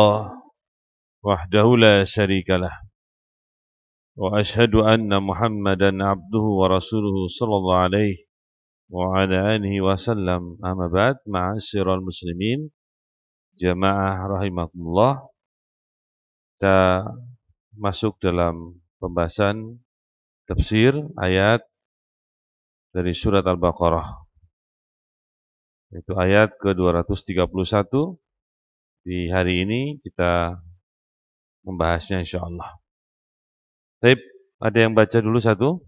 الله وحده لا شريك له وأشهد أن محمدا عبده ورسوله صلى الله عليه وعلى آله وسلم أما بعد مع سير المسلمين جماعة jamaah الله تا masuk dalam pembahasan tafsir ayat dari surat Al-Baqarah. Itu ayat ke-231 di hari ini kita membahasnya insya Allah. Baik, ada yang baca dulu satu?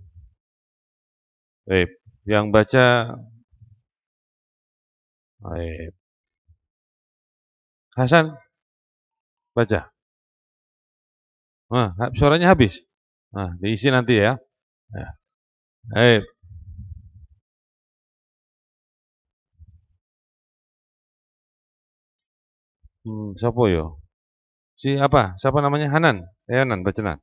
Baik, yang baca Baik. Hasan, baca. Nah, suaranya habis. Nah, diisi nanti ya. Nah. Hmm, siapa yo? Si apa? Siapa namanya? Hanan? Eh Hanan, Bacenan.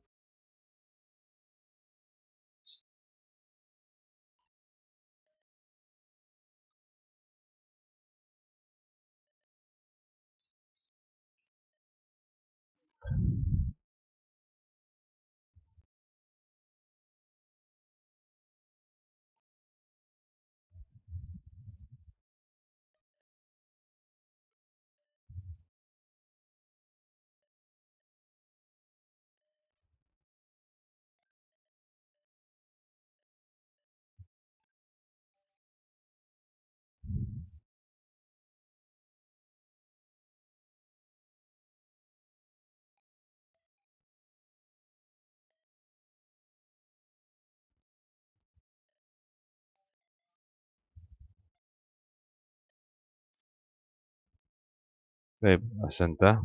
Baik, asanta.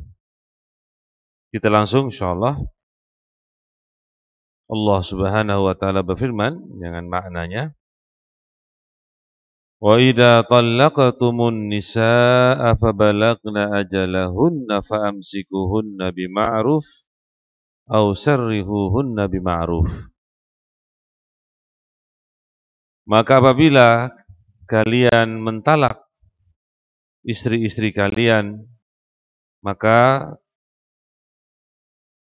Kita langsung insyaallah. Allah Subhanahu wa taala berfirman dengan maknanya Wa idza talaqtumun nisaa balagna ajalahunna faamsikuhunna bima'ruf aw sarrihuhunna bima'ruf Maka apabila kalian mentalak istri-istri kalian maka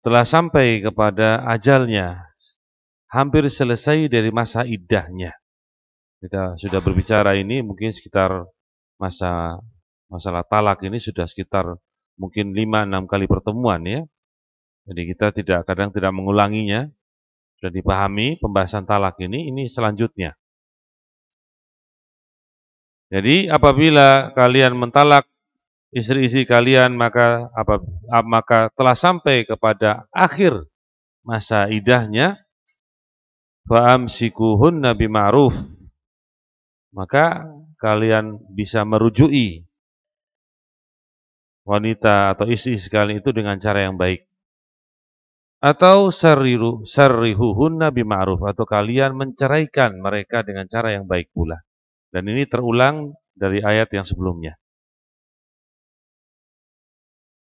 telah sampai kepada ajalnya, hampir selesai dari masa idahnya. Kita sudah berbicara ini mungkin sekitar masa masalah talak ini sudah sekitar mungkin 5-6 kali pertemuan ya. Jadi kita tidak kadang tidak mengulanginya. Sudah dipahami pembahasan talak ini, ini selanjutnya. Jadi apabila kalian mentalak istri-istri kalian maka apa maka telah sampai kepada akhir masa idahnya faamsikuhun nabi ma'ruf maka kalian bisa merujui wanita atau istri sekali itu dengan cara yang baik atau sarihuhun nabi maruf atau kalian menceraikan mereka dengan cara yang baik pula dan ini terulang dari ayat yang sebelumnya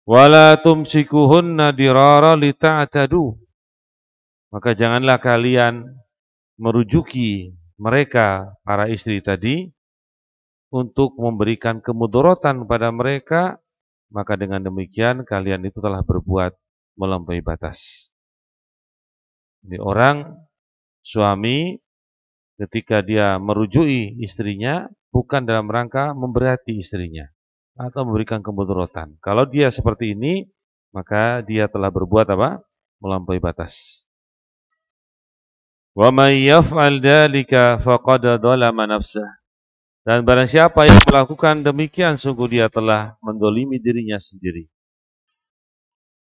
wala tumsikuhunna dirara lita'tadu maka janganlah kalian merujuki mereka para istri tadi untuk memberikan kemudorotan pada mereka maka dengan demikian kalian itu telah berbuat melampaui batas ini orang suami ketika dia merujui istrinya bukan dalam rangka memberhati istrinya atau memberikan kemudaratan. Kalau dia seperti ini, maka dia telah berbuat apa? Melampaui batas. Wa may yaf'al dhalika faqad dhalama nafsah. Dan barang siapa yang melakukan demikian sungguh dia telah mendolimi dirinya sendiri.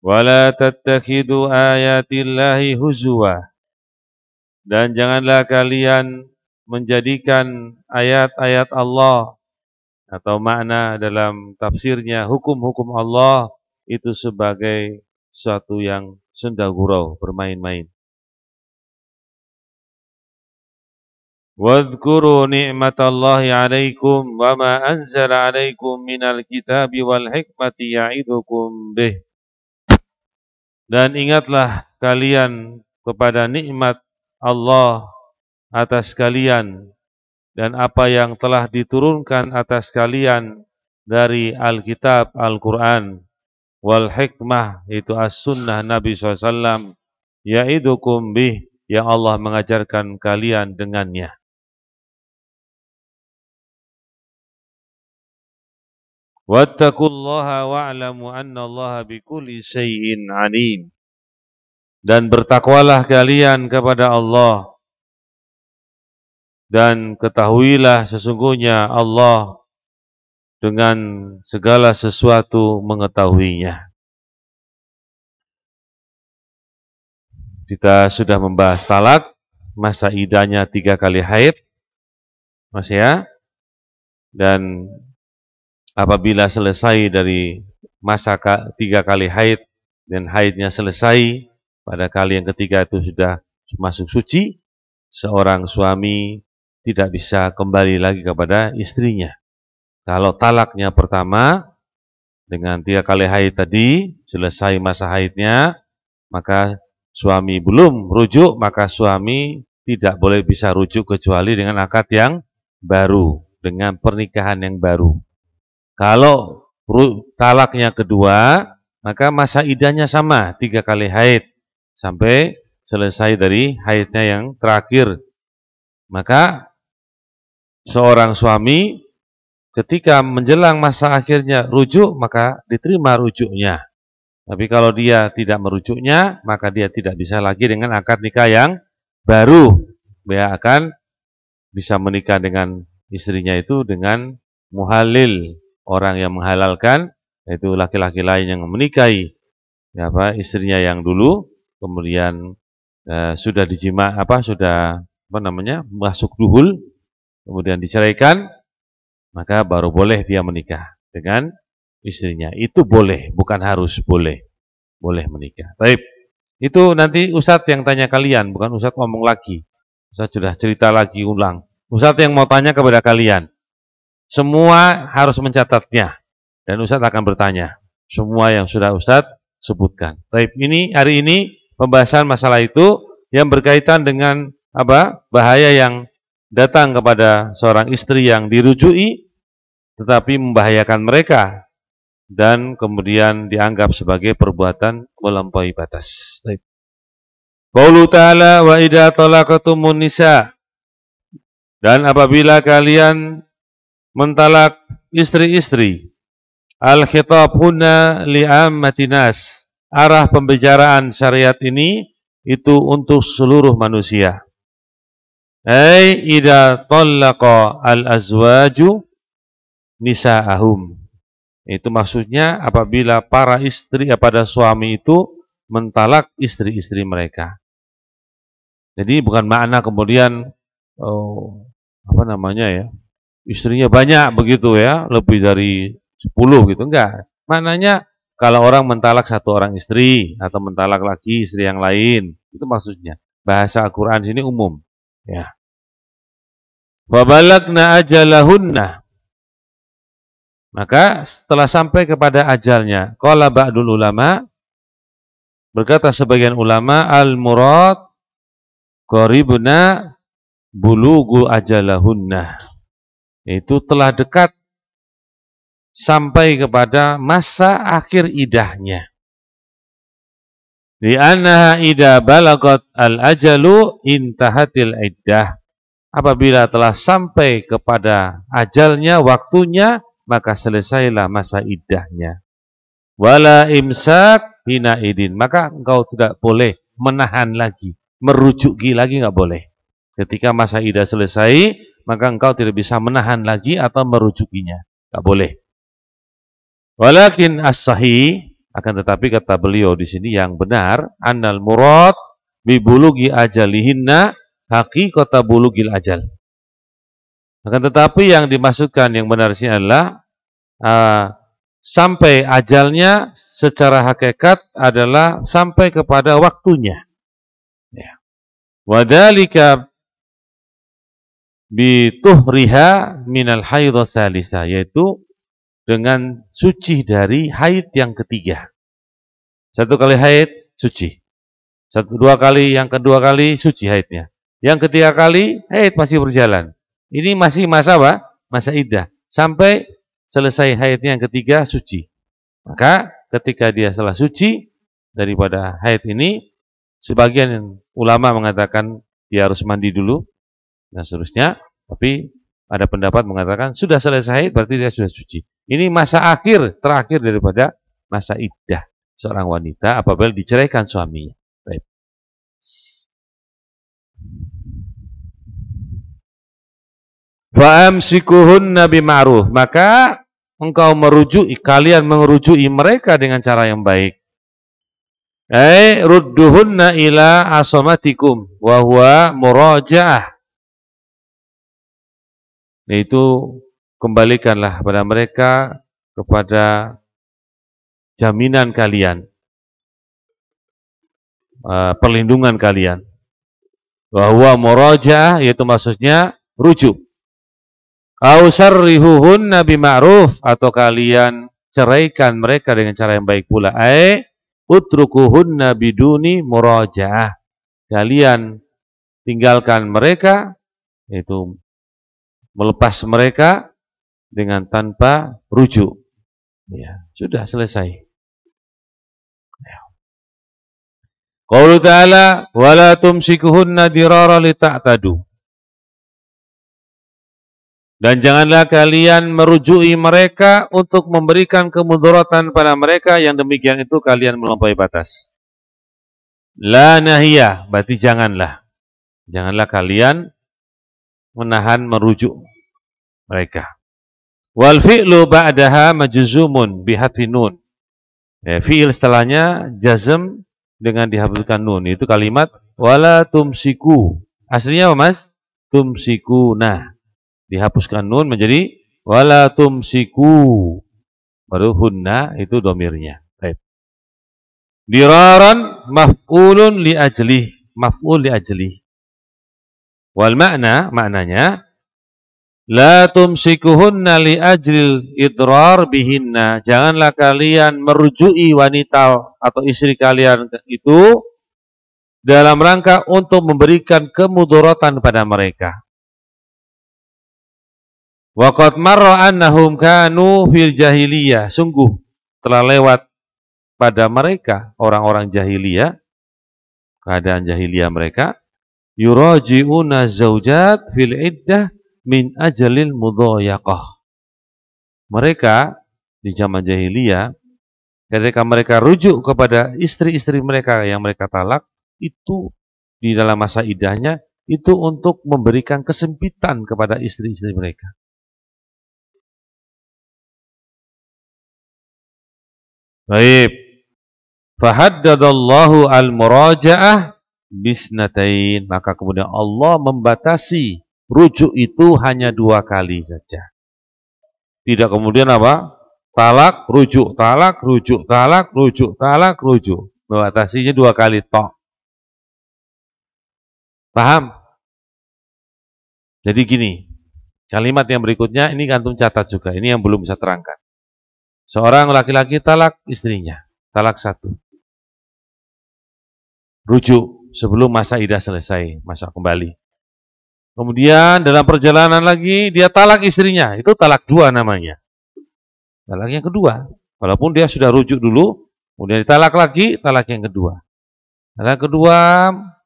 la tattakhidu ayatillahi huzwa. Dan janganlah kalian menjadikan ayat-ayat Allah atau makna dalam tafsirnya hukum-hukum Allah itu sebagai suatu yang sendagurau bermain-main. ni'matallahi alaikum wa ma anzala alaikum minal kitabi wal hikmati ya'idukum bih. dan ingatlah kalian kepada nikmat Allah atas kalian dan apa yang telah diturunkan atas kalian dari Alkitab Al-Quran wal hikmah itu as-sunnah Nabi SAW yaitu kumbih yang Allah mengajarkan kalian dengannya. Wattakullaha wa'lamu anna Allah bikuli syai'in alim. Dan bertakwalah kalian kepada Allah dan ketahuilah sesungguhnya Allah dengan segala sesuatu mengetahuinya. Kita sudah membahas talak, masa idahnya tiga kali haid, mas ya. Dan apabila selesai dari masa tiga kali haid dan haidnya selesai, pada kali yang ketiga itu sudah masuk suci, seorang suami tidak bisa kembali lagi kepada istrinya. Kalau talaknya pertama dengan tiga kali haid tadi selesai masa haidnya, maka suami belum rujuk, maka suami tidak boleh bisa rujuk kecuali dengan akad yang baru, dengan pernikahan yang baru. Kalau talaknya kedua, maka masa idahnya sama, tiga kali haid sampai selesai dari haidnya yang terakhir maka seorang suami ketika menjelang masa akhirnya rujuk maka diterima rujuknya. Tapi kalau dia tidak merujuknya maka dia tidak bisa lagi dengan akad nikah yang baru. Dia akan bisa menikah dengan istrinya itu dengan muhalil, orang yang menghalalkan yaitu laki-laki lain yang menikahi ya apa istrinya yang dulu kemudian eh, sudah dijima apa sudah apa namanya masuk duhul kemudian diceraikan, maka baru boleh dia menikah dengan istrinya. Itu boleh, bukan harus boleh. Boleh menikah. Baik. Itu nanti Ustadz yang tanya kalian, bukan Ustadz ngomong lagi. Ustadz sudah cerita lagi ulang. Ustadz yang mau tanya kepada kalian. Semua harus mencatatnya. Dan Ustadz akan bertanya. Semua yang sudah Ustadz sebutkan. Baik, ini hari ini pembahasan masalah itu yang berkaitan dengan apa bahaya yang datang kepada seorang istri yang dirujui tetapi membahayakan mereka dan kemudian dianggap sebagai perbuatan melampaui batas. Qaulu ta'ala wa idza talaqtumun nisa dan apabila kalian mentalak istri-istri al khitab liam li ammatinas arah pembicaraan syariat ini itu untuk seluruh manusia. Ay ida tolako al-azwaju nisa ahum Itu maksudnya apabila para istri pada suami itu mentalak istri-istri mereka. Jadi bukan makna kemudian oh, apa namanya ya? Istrinya banyak begitu ya, lebih dari sepuluh gitu enggak. Maknanya kalau orang mentalak satu orang istri atau mentalak lagi istri yang lain, itu maksudnya. Bahasa Al-Qur'an sini umum. Ya. Wabalakna ajalahunna. Maka setelah sampai kepada ajalnya, qala ba'dul ulama berkata sebagian ulama al-murad qaribna bulugu ajalahunna. Itu telah dekat sampai kepada masa akhir idahnya. Li'annaha idha balagot al-ajalu intahatil iddah. Apabila telah sampai kepada ajalnya, waktunya, maka selesailah masa iddahnya. Wala imsak hina idin. Maka engkau tidak boleh menahan lagi, merujuki lagi enggak boleh. Ketika masa iddah selesai, maka engkau tidak bisa menahan lagi atau merujukinya. enggak boleh. Walakin as-sahih akan tetapi kata beliau di sini yang benar annal murad bibulugi ajalihinna kota bulugil ajal. Akan tetapi yang dimaksudkan yang benar sih adalah uh, sampai ajalnya secara hakikat adalah sampai kepada waktunya. Ya. Wadalika bituhriha minal haidho yaitu dengan suci dari haid yang ketiga. Satu kali haid, suci. Satu dua kali, yang kedua kali suci haidnya. Yang ketiga kali haid masih berjalan. Ini masih masa apa? Masa idah. Sampai selesai haidnya yang ketiga suci. Maka ketika dia salah suci daripada haid ini, sebagian ulama mengatakan dia harus mandi dulu dan seterusnya. Tapi ada pendapat mengatakan sudah selesai haid berarti dia sudah suci. Ini masa akhir, terakhir daripada masa iddah seorang wanita apabila diceraikan suaminya. Baik. nabi ma'ruh. Maka engkau merujuk kalian merujuk mereka dengan cara yang baik. Eh rudduhunna ila asamatikum wa huwa muraja'ah. Yaitu kembalikanlah kepada mereka kepada jaminan kalian, uh, perlindungan kalian. Bahwa moroja, yaitu maksudnya rujuk. Ausarrihuhun nabi ma'ruf atau kalian ceraikan mereka dengan cara yang baik pula. Ai nabi duni moroja Kalian tinggalkan mereka yaitu melepas mereka dengan tanpa rujuk. Ya, sudah selesai. Ya. Qaulu ta'ala wala tumsikuhunna dirara lita'tadu. Dan janganlah kalian merujui mereka untuk memberikan kemudaratan pada mereka yang demikian itu kalian melampaui batas. La nahiyah, berarti janganlah. Janganlah kalian menahan merujuk mereka. Wal fi'lu ba'daha majzumun bihafi nun. Ya, fi'il setelahnya jazm dengan dihapuskan nun. Itu kalimat wala tumsiku. Aslinya apa, Mas? Tumsiku. Nah, dihapuskan nun menjadi wala tumsiku. Baru hunna itu domirnya. Baik. Diraran maf'ulun li ajlih. Maf'ul li ajlih. Wal makna, maknanya La tumsikuhunna li ajril idrar bihinna. Janganlah kalian merujui wanita atau istri kalian itu dalam rangka untuk memberikan kemudorotan pada mereka. Waqat marra annahum kanu fil jahiliyah. Sungguh telah lewat pada mereka orang-orang jahiliyah keadaan jahiliyah mereka yuraji'una zaujat fil iddah min ajalil mudhoyaqah. Mereka di zaman jahiliyah ketika mereka rujuk kepada istri-istri mereka yang mereka talak itu di dalam masa idahnya itu untuk memberikan kesempitan kepada istri-istri mereka. Baik. Fahaddadallahu al-muraja'ah bisnatain. Maka kemudian Allah membatasi rujuk itu hanya dua kali saja. Tidak kemudian apa? Talak, rujuk, talak, rujuk, talak, rujuk, talak, rujuk. Membatasinya dua kali tok. Paham? Jadi gini, kalimat yang berikutnya ini gantung catat juga. Ini yang belum bisa terangkan. Seorang laki-laki talak istrinya, talak satu. Rujuk sebelum masa idah selesai, masa kembali. Kemudian dalam perjalanan lagi dia talak istrinya, itu talak dua namanya. Talak yang kedua, walaupun dia sudah rujuk dulu, kemudian ditalak lagi, talak yang kedua. Talak kedua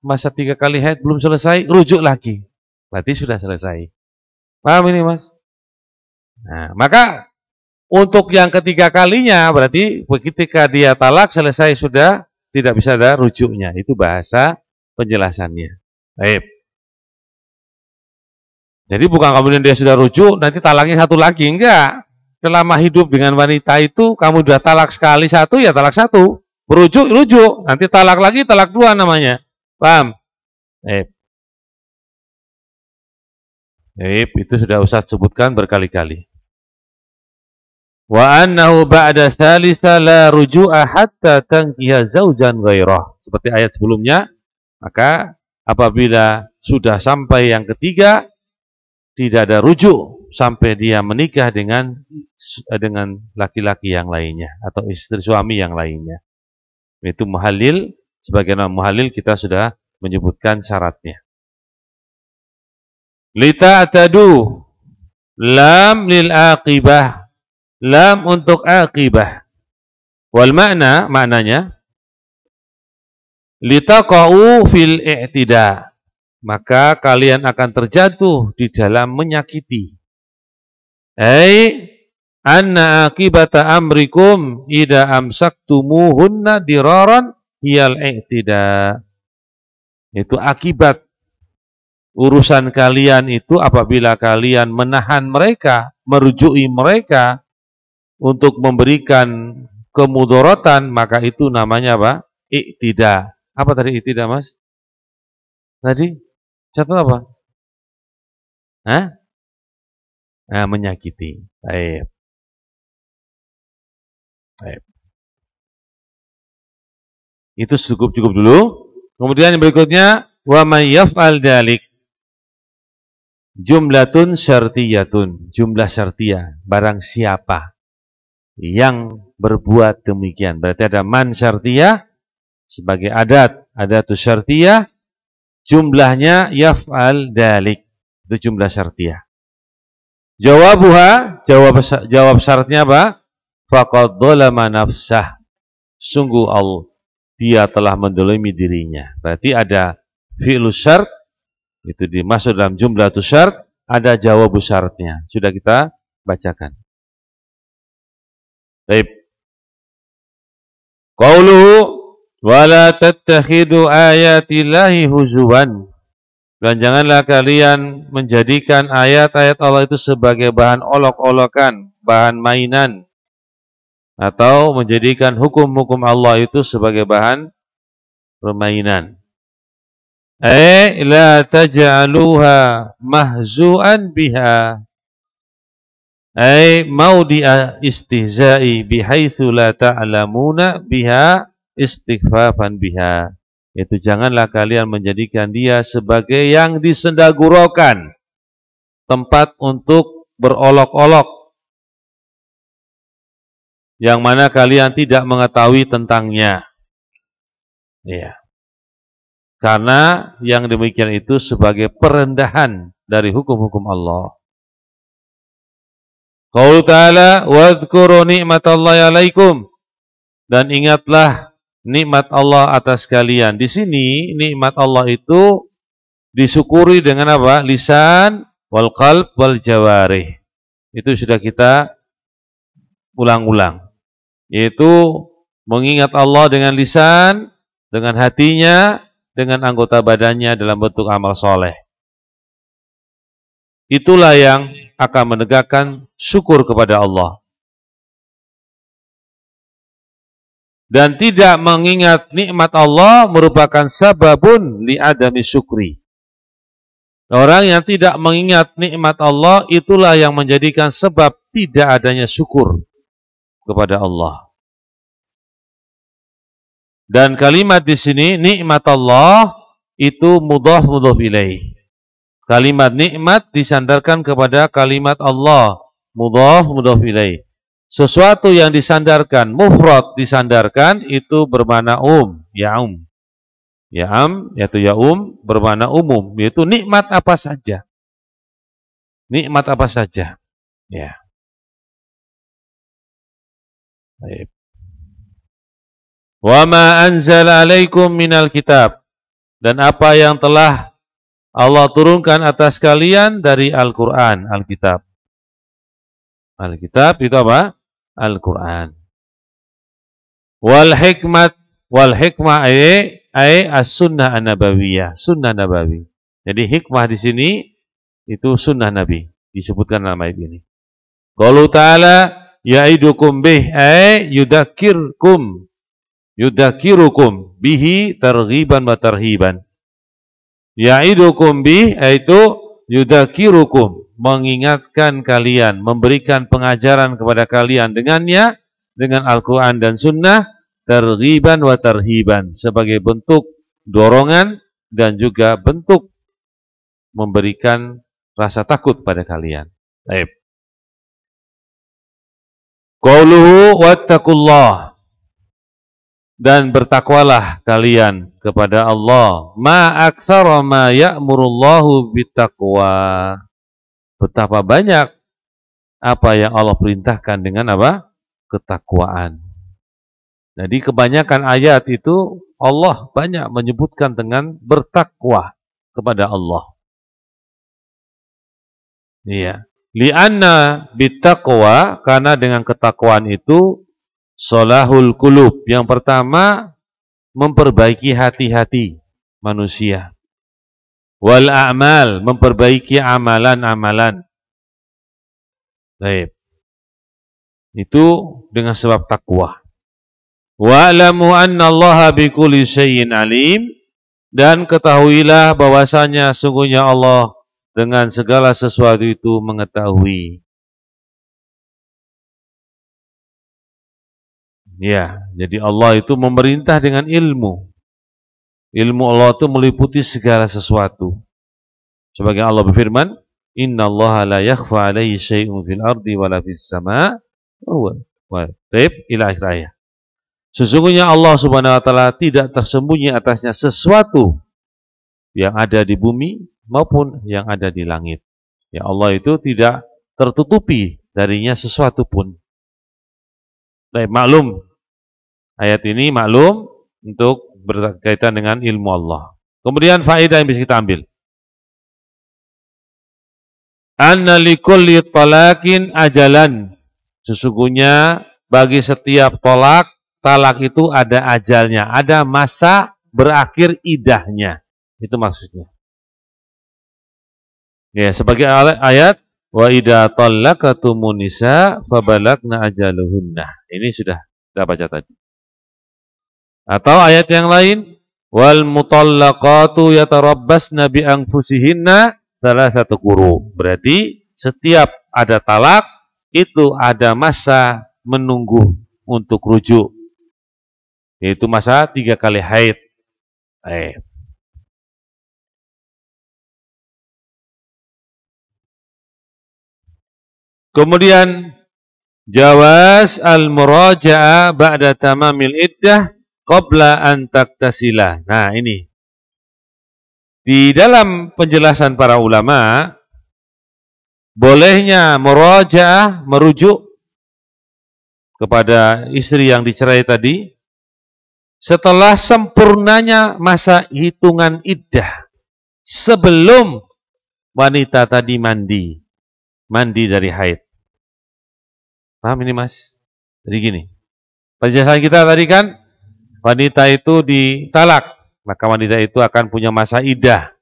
masa tiga kali haid belum selesai, rujuk lagi, berarti sudah selesai. Paham ini mas? Nah, maka untuk yang ketiga kalinya berarti ketika dia talak selesai sudah tidak bisa ada rujuknya. Itu bahasa penjelasannya. Baik. Jadi bukan kemudian dia sudah rujuk, nanti talaknya satu lagi. Enggak. Selama hidup dengan wanita itu, kamu sudah talak sekali satu, ya talak satu. Berujuk, rujuk. Nanti talak lagi, talak dua namanya. Paham? Eh. Eh, itu sudah Ustaz sebutkan berkali-kali. Wa annahu ba'da thalitha la ruju'a hatta tangkiha zaujan ghairah. Seperti ayat sebelumnya, maka apabila sudah sampai yang ketiga, tidak ada rujuk sampai dia menikah dengan dengan laki-laki yang lainnya atau istri suami yang lainnya. Itu muhalil, sebagai nama muhalil kita sudah menyebutkan syaratnya. Lita atadu lam lil aqibah lam untuk aqibah wal makna maknanya litaqau fil i'tida maka kalian akan terjatuh di dalam menyakiti. Ai anna akibata amrikum ida amsaktumuhunna diraran hiyal tidak. Itu akibat urusan kalian itu apabila kalian menahan mereka, merujui mereka untuk memberikan kemudorotan, maka itu namanya apa? Iktidak. Apa tadi iktidak, Mas? Tadi satu apa? Hah? Nah, menyakiti. Baik. Baik. Itu cukup cukup dulu. Kemudian yang berikutnya wa may yaf'al dalik jumlatun syartiyatun, jumlah syartiyah, barang siapa yang berbuat demikian. Berarti ada man syartiyah sebagai adat, adat syartiyah jumlahnya yaf'al dalik. Itu jumlah syartiyah. Jawabuha, jawab jawab syaratnya apa? Faqad dzalama nafsah. Sungguh Allah dia telah mendolimi dirinya. Berarti ada fi'lu syart itu dimasuk dalam jumlah tu syart, ada jawab syaratnya. Sudah kita bacakan. Baik. Qauluhu Wala tattakhidu Allahi huzuan. Dan janganlah kalian menjadikan ayat-ayat Allah itu sebagai bahan olok-olokan, bahan mainan. Atau menjadikan hukum-hukum Allah itu sebagai bahan permainan. Eh, la taj'aluha mahzu'an biha. Eh, mau dia istihza'i bihaithu la ta'lamuna biha istighfafan biha. Itu janganlah kalian menjadikan dia sebagai yang disendagurokan. Tempat untuk berolok-olok. Yang mana kalian tidak mengetahui tentangnya. Ya. Karena yang demikian itu sebagai perendahan dari hukum-hukum Allah. Qaul ta'ala wa dhkuru ni'matallahi alaikum dan ingatlah nikmat Allah atas kalian. Di sini nikmat Allah itu disyukuri dengan apa? Lisan wal qalb wal jawarih. Itu sudah kita ulang-ulang. Yaitu mengingat Allah dengan lisan, dengan hatinya, dengan anggota badannya dalam bentuk amal soleh. Itulah yang akan menegakkan syukur kepada Allah. dan tidak mengingat nikmat Allah merupakan sababun li adami syukri. Orang yang tidak mengingat nikmat Allah itulah yang menjadikan sebab tidak adanya syukur kepada Allah. Dan kalimat di sini nikmat Allah itu mudah mudah bilai. Kalimat nikmat disandarkan kepada kalimat Allah mudah mudah bilai. Sesuatu yang disandarkan, mufrad disandarkan itu bermana um, yaum. Yaam yaitu yaum bermana umum, yaitu nikmat apa saja. Nikmat apa saja. Ya. Baik. Wa ma anzala alaikum minal kitab dan apa yang telah Allah turunkan atas kalian dari Al-Qur'an, Alkitab. Alkitab itu apa? Al-Quran. Wal hikmat wal hikmah ay eh, ay eh, as-sunnah an-nabawiyah, sunnah nabawi. Jadi hikmah di sini itu sunnah Nabi disebutkan dalam ayat ini. Qalu ta'ala ya'idukum bih ay eh, yudakirkum yudakirukum bihi targhiban wa tarhiban. Ya'idukum bih yaitu yudakirukum mengingatkan kalian, memberikan pengajaran kepada kalian dengannya, dengan Al-Quran dan Sunnah, terhiban wa terhiban, sebagai bentuk dorongan dan juga bentuk memberikan rasa takut pada kalian. Baik. Qauluhu wattaqullah dan bertakwalah kalian kepada Allah. Ma aktsara ma ya'murullahu bittaqwa. Betapa banyak apa yang Allah perintahkan dengan apa? Ketakwaan. Jadi kebanyakan ayat itu Allah banyak menyebutkan dengan bertakwa kepada Allah. Iya. Lianna bitakwa, karena dengan ketakwaan itu solahul kulub. Yang pertama memperbaiki hati-hati manusia wal a'mal memperbaiki amalan-amalan. Baik. Itu dengan sebab takwa. Wa Wa'lamu anna Allah bi kulli syai'in alim dan ketahuilah bahwasanya sungguhnya Allah dengan segala sesuatu itu mengetahui. Ya, jadi Allah itu memerintah dengan ilmu. Ilmu Allah itu meliputi segala sesuatu. Sebagai Allah berfirman, Inna Allah la yakhfa alaihi syai'un fil ardi wa la fis sama' ila akhir ayat. Sesungguhnya Allah Subhanahu wa taala tidak tersembunyi atasnya sesuatu yang ada di bumi maupun yang ada di langit. Ya Allah itu tidak tertutupi darinya sesuatu pun. Baik, maklum. Ayat ini maklum untuk berkaitan dengan ilmu Allah. Kemudian faedah yang bisa kita ambil. Anna likulli talakin ajalan. Sesungguhnya bagi setiap tolak, talak itu ada ajalnya, ada masa berakhir idahnya. Itu maksudnya. Ya, sebagai ayat wa idha talaqatumun nisa fabalagna ajaluhunna. Ini sudah kita baca tadi. Atau ayat yang lain, wal mutallaqatu yatarabbasna bi anfusihinna salah satu guru. Berarti setiap ada talak itu ada masa menunggu untuk rujuk. Yaitu masa tiga kali haid. Eh. Kemudian jawaz al-muraja'a ba'da tamamil iddah qabla an taktasila. Nah, ini. Di dalam penjelasan para ulama, bolehnya merojaah merujuk kepada istri yang dicerai tadi setelah sempurnanya masa hitungan iddah sebelum wanita tadi mandi mandi dari haid paham ini mas jadi gini penjelasan kita tadi kan wanita itu ditalak, maka wanita itu akan punya masa idah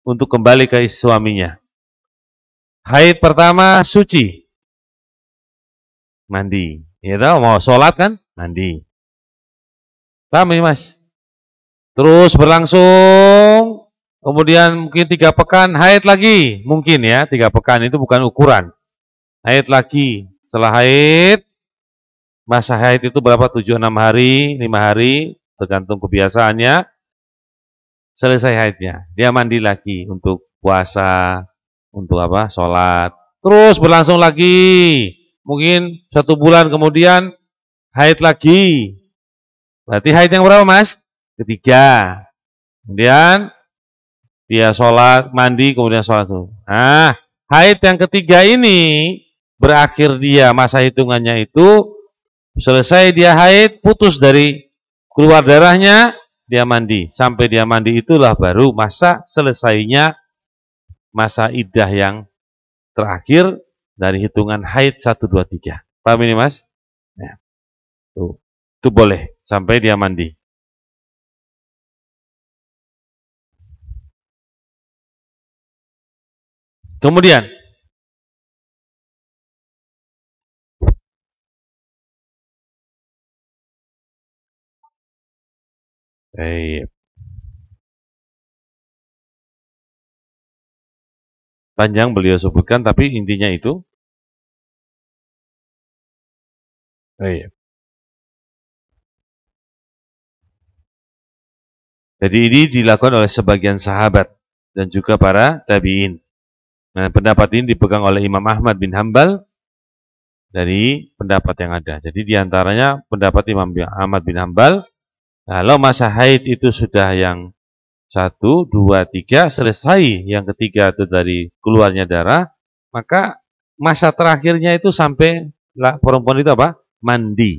untuk kembali ke suaminya. Haid pertama suci, mandi. Ya tahu mau sholat kan mandi. Kami mas? Terus berlangsung, kemudian mungkin tiga pekan haid lagi, mungkin ya tiga pekan itu bukan ukuran. Haid lagi, setelah haid masa haid itu berapa? 7 6 hari, 5 hari, tergantung kebiasaannya. Selesai haidnya, dia mandi lagi untuk puasa, untuk apa? sholat Terus berlangsung lagi. Mungkin satu bulan kemudian haid lagi. Berarti haid yang berapa, Mas? Ketiga. Kemudian dia sholat, mandi, kemudian sholat tuh. Nah, haid yang ketiga ini berakhir dia masa hitungannya itu Selesai dia haid, putus dari keluar darahnya, dia mandi. Sampai dia mandi itulah baru masa selesainya masa idah yang terakhir dari hitungan haid 1, 2, 3. Paham ini mas? Ya. Tuh. Itu boleh sampai dia mandi. Kemudian Baik. Panjang beliau sebutkan, tapi intinya itu. Baik. Jadi ini dilakukan oleh sebagian sahabat dan juga para tabi'in. Nah, pendapat ini dipegang oleh Imam Ahmad bin Hambal dari pendapat yang ada. Jadi diantaranya pendapat Imam Ahmad bin Hambal kalau masa haid itu sudah yang satu, dua, tiga, selesai yang ketiga itu dari keluarnya darah, maka masa terakhirnya itu sampai lah, perempuan itu apa? Mandi.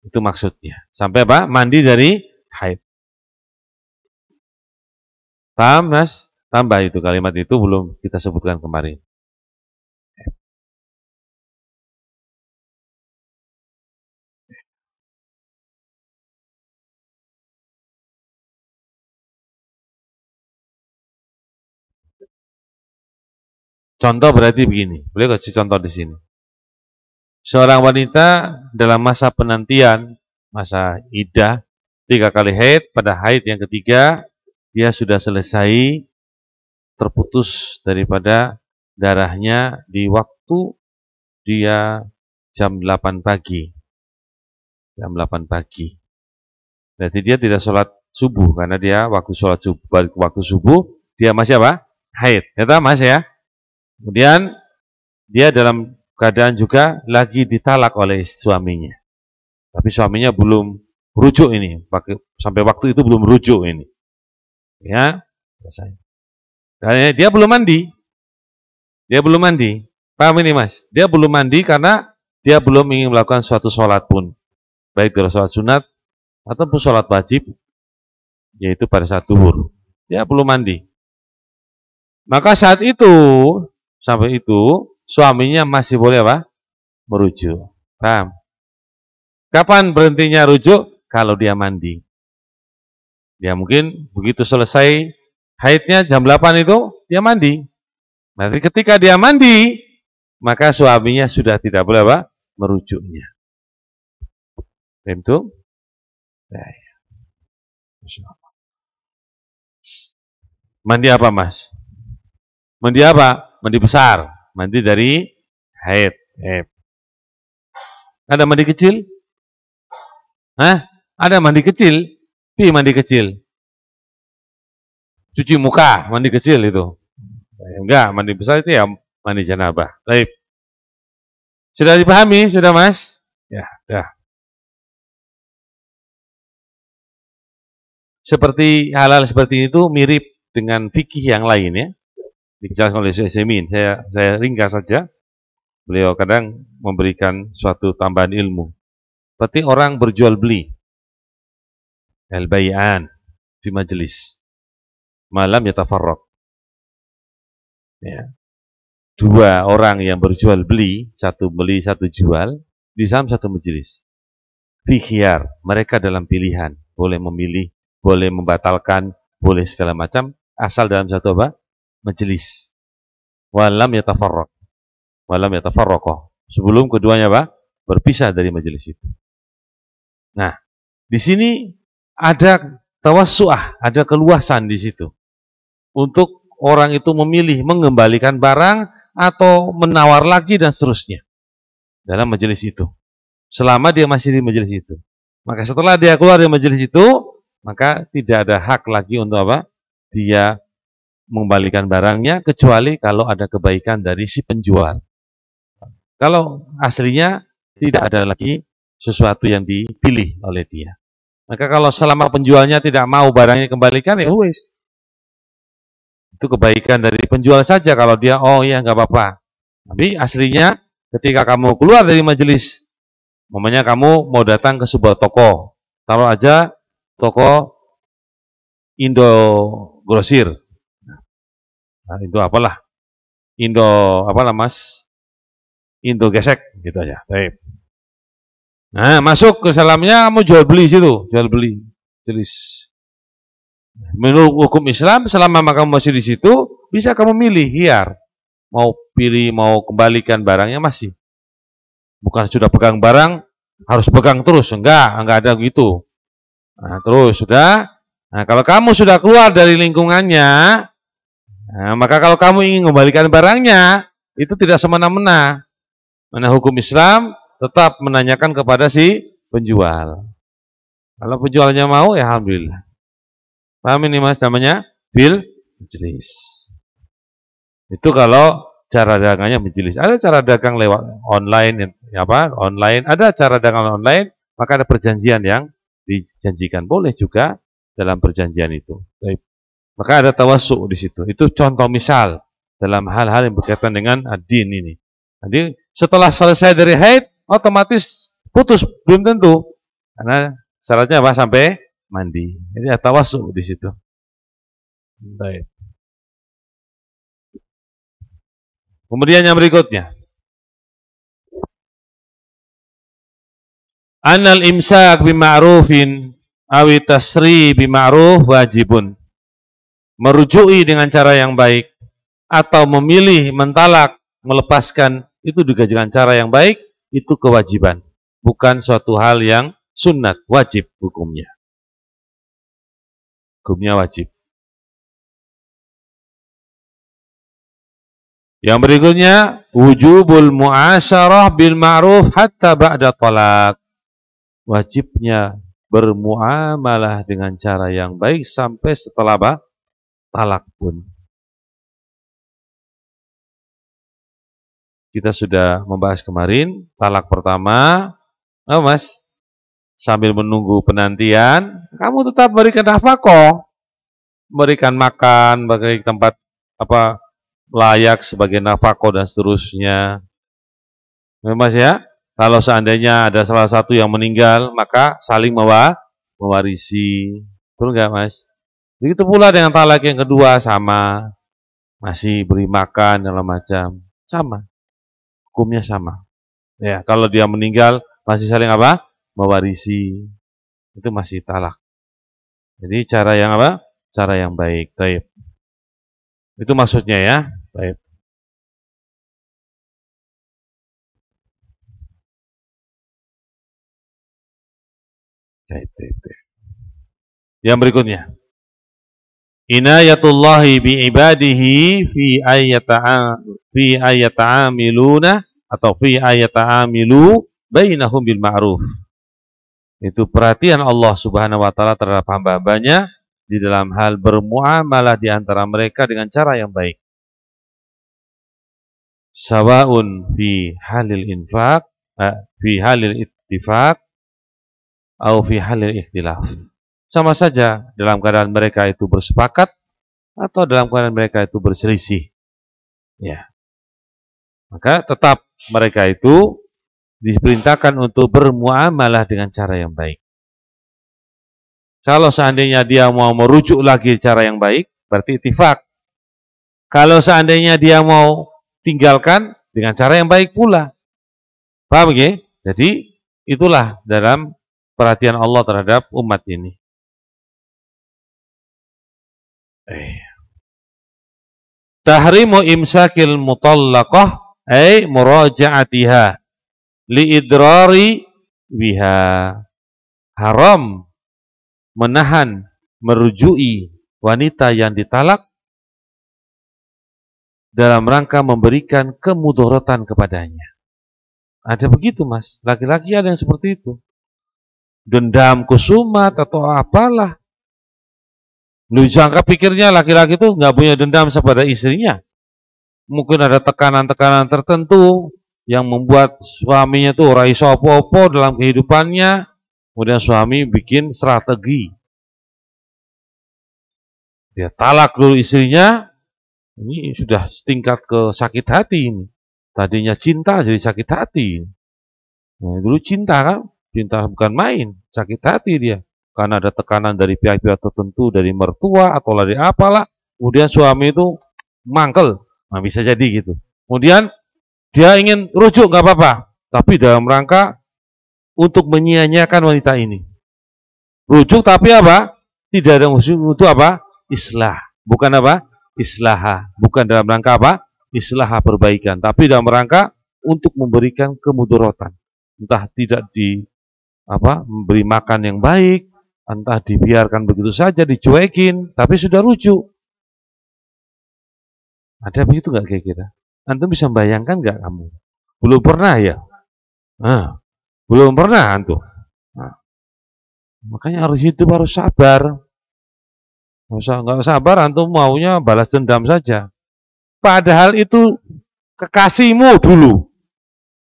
Itu maksudnya. Sampai apa? Mandi dari haid. Paham, Mas? Tambah itu kalimat itu belum kita sebutkan kemarin. Contoh berarti begini. Boleh kasih contoh di sini. Seorang wanita dalam masa penantian, masa idah, tiga kali haid, pada haid yang ketiga, dia sudah selesai terputus daripada darahnya di waktu dia jam 8 pagi. Jam 8 pagi. Berarti dia tidak sholat subuh karena dia waktu sholat subuh, waktu subuh dia masih apa? Haid. Ya, mas ya. Kemudian dia dalam keadaan juga lagi ditalak oleh suaminya. Tapi suaminya belum rujuk ini, sampai waktu itu belum rujuk ini. Ya, selesai. Dan dia belum mandi. Dia belum mandi. Paham ini mas? Dia belum mandi karena dia belum ingin melakukan suatu sholat pun. Baik dari sholat sunat ataupun sholat wajib, yaitu pada saat duhur. Dia belum mandi. Maka saat itu sampai itu suaminya masih boleh apa? Merujuk. Paham? Kapan berhentinya rujuk? Kalau dia mandi. Dia ya mungkin begitu selesai haidnya jam 8 itu dia mandi. Berarti ketika dia mandi, maka suaminya sudah tidak boleh apa? merujuknya. Paham tuh. Ya, ya. Mandi apa, Mas? Mandi apa? mandi besar, mandi dari haid. haid. Ada mandi kecil? Hah? Ada mandi kecil? Pi mandi kecil. Cuci muka, mandi kecil itu. Enggak, mandi besar itu ya mandi janabah. Baik. Sudah dipahami? Sudah, Mas? Ya, ya. Seperti halal seperti itu mirip dengan fikih yang lain ya dijelaskan oleh Syekh Semin. Saya, saya ringkas saja. Beliau kadang memberikan suatu tambahan ilmu. Berarti orang berjual beli. Al-bayan di majelis. Malam ya tafarrok. Ya. Dua orang yang berjual beli, satu beli, satu jual, di dalam satu majelis. Fikhiar, mereka dalam pilihan. Boleh memilih, boleh membatalkan, boleh segala macam, asal dalam satu apa? majelis. Walam yatafarraq. Walam yatafarraqah. Sebelum keduanya apa? Berpisah dari majelis itu. Nah, di sini ada tawassuah, ada keluasan di situ. Untuk orang itu memilih mengembalikan barang atau menawar lagi dan seterusnya dalam majelis itu. Selama dia masih di majelis itu. Maka setelah dia keluar dari majelis itu, maka tidak ada hak lagi untuk apa? Dia mengembalikan barangnya kecuali kalau ada kebaikan dari si penjual. Kalau aslinya tidak ada lagi sesuatu yang dipilih oleh dia. Maka kalau selama penjualnya tidak mau barangnya kembalikan ya wis. Itu kebaikan dari penjual saja kalau dia oh iya nggak apa-apa. Tapi aslinya ketika kamu keluar dari majelis, momennya kamu mau datang ke sebuah toko, taruh aja toko Indo grosir Nah, kan Indo apalah? Indo apalah Mas? Indo gesek gitu aja. Baik. Nah, masuk ke salamnya kamu jual beli situ, jual beli jenis. Menurut hukum Islam, selama kamu masih di situ, bisa kamu milih hiar. Mau pilih, mau kembalikan barangnya masih. Bukan sudah pegang barang, harus pegang terus. Enggak, enggak ada gitu. Nah, terus sudah. Nah, kalau kamu sudah keluar dari lingkungannya, Nah, maka kalau kamu ingin mengembalikan barangnya, itu tidak semena-mena. Mana hukum Islam tetap menanyakan kepada si penjual. Kalau penjualnya mau, ya Alhamdulillah. Paham ini mas namanya? Bil jenis. Itu kalau cara dagangnya menjelis. Ada cara dagang lewat online, ya apa? Online. Ada cara dagang online, maka ada perjanjian yang dijanjikan. Boleh juga dalam perjanjian itu. Baik. Maka ada tawasuk di situ. Itu contoh misal dalam hal-hal yang berkaitan dengan adin ini. Jadi setelah selesai dari haid, otomatis putus belum tentu. Karena syaratnya apa? Sampai mandi. Jadi ada tawasuk di situ. Baik. Kemudian yang berikutnya. Anal imsak bima'rufin awi tasri bima'ruf wajibun merujui dengan cara yang baik, atau memilih mentalak, melepaskan, itu juga dengan cara yang baik, itu kewajiban. Bukan suatu hal yang sunat, wajib hukumnya. Hukumnya wajib. Yang berikutnya, wujubul muasarah bil ma'ruf hatta ba'da talak. Wajibnya bermuamalah dengan cara yang baik sampai setelah apa? talak pun. Kita sudah membahas kemarin talak pertama, oh mas, sambil menunggu penantian, kamu tetap berikan nafkah, berikan makan, berikan tempat apa layak sebagai nafkah dan seterusnya. Ya, mas ya, kalau seandainya ada salah satu yang meninggal, maka saling mewarisi. Betul nggak mas? Begitu pula dengan talak yang kedua sama, masih beri makan dalam macam, sama, hukumnya sama. Ya, kalau dia meninggal masih saling apa? Mewarisi, itu masih talak. Jadi cara yang apa? Cara yang baik, taib. Itu maksudnya ya, taib. Taib, taib, taib. Yang berikutnya inayatullahi bi ibadihi fi ayyata'a fi ayata'amiluna atau fi ayata'amilu bainahum bil ma'ruf. Itu perhatian Allah Subhanahu wa taala terhadap hamba-hambanya di dalam hal bermuamalah di antara mereka dengan cara yang baik. Sawaun fi halil infak, eh, fi halil ittifaq, atau fi halil ikhtilaf sama saja dalam keadaan mereka itu bersepakat atau dalam keadaan mereka itu berselisih. Ya. Maka tetap mereka itu diperintahkan untuk bermuamalah dengan cara yang baik. Kalau seandainya dia mau merujuk lagi cara yang baik, berarti itifak. Kalau seandainya dia mau tinggalkan dengan cara yang baik pula. Paham ya? Jadi itulah dalam perhatian Allah terhadap umat ini. Eh. Tahrimu imsakil mutallaqah ay muraja'atiha li idrari biha. Haram menahan merujui wanita yang ditalak dalam rangka memberikan kemudorotan kepadanya. Ada begitu mas, laki-laki ada yang seperti itu. Dendam kusumat atau apalah Lu jangka pikirnya laki-laki itu nggak punya dendam kepada istrinya. Mungkin ada tekanan-tekanan tertentu yang membuat suaminya tuh rai sopo opo dalam kehidupannya. Kemudian suami bikin strategi. Dia talak dulu istrinya. Ini sudah setingkat ke sakit hati ini. Tadinya cinta jadi sakit hati. Nah, dulu cinta kan, cinta bukan main, sakit hati dia karena ada tekanan dari pihak-pihak tertentu dari mertua atau dari apalah kemudian suami itu mangkel nah, bisa jadi gitu kemudian dia ingin rujuk nggak apa-apa tapi dalam rangka untuk menyia-nyiakan wanita ini rujuk tapi apa tidak ada musuh untuk apa islah bukan apa islaha bukan dalam rangka apa islaha perbaikan tapi dalam rangka untuk memberikan kemudorotan entah tidak di apa memberi makan yang baik entah dibiarkan begitu saja, dicuekin, tapi sudah lucu. Ada begitu nggak kayak kita? Antum bisa membayangkan nggak kamu? Belum pernah ya? Nah, belum pernah antum. Nah, makanya harus hidup harus sabar. Nggak usah, nggak sabar antum maunya balas dendam saja. Padahal itu kekasihmu dulu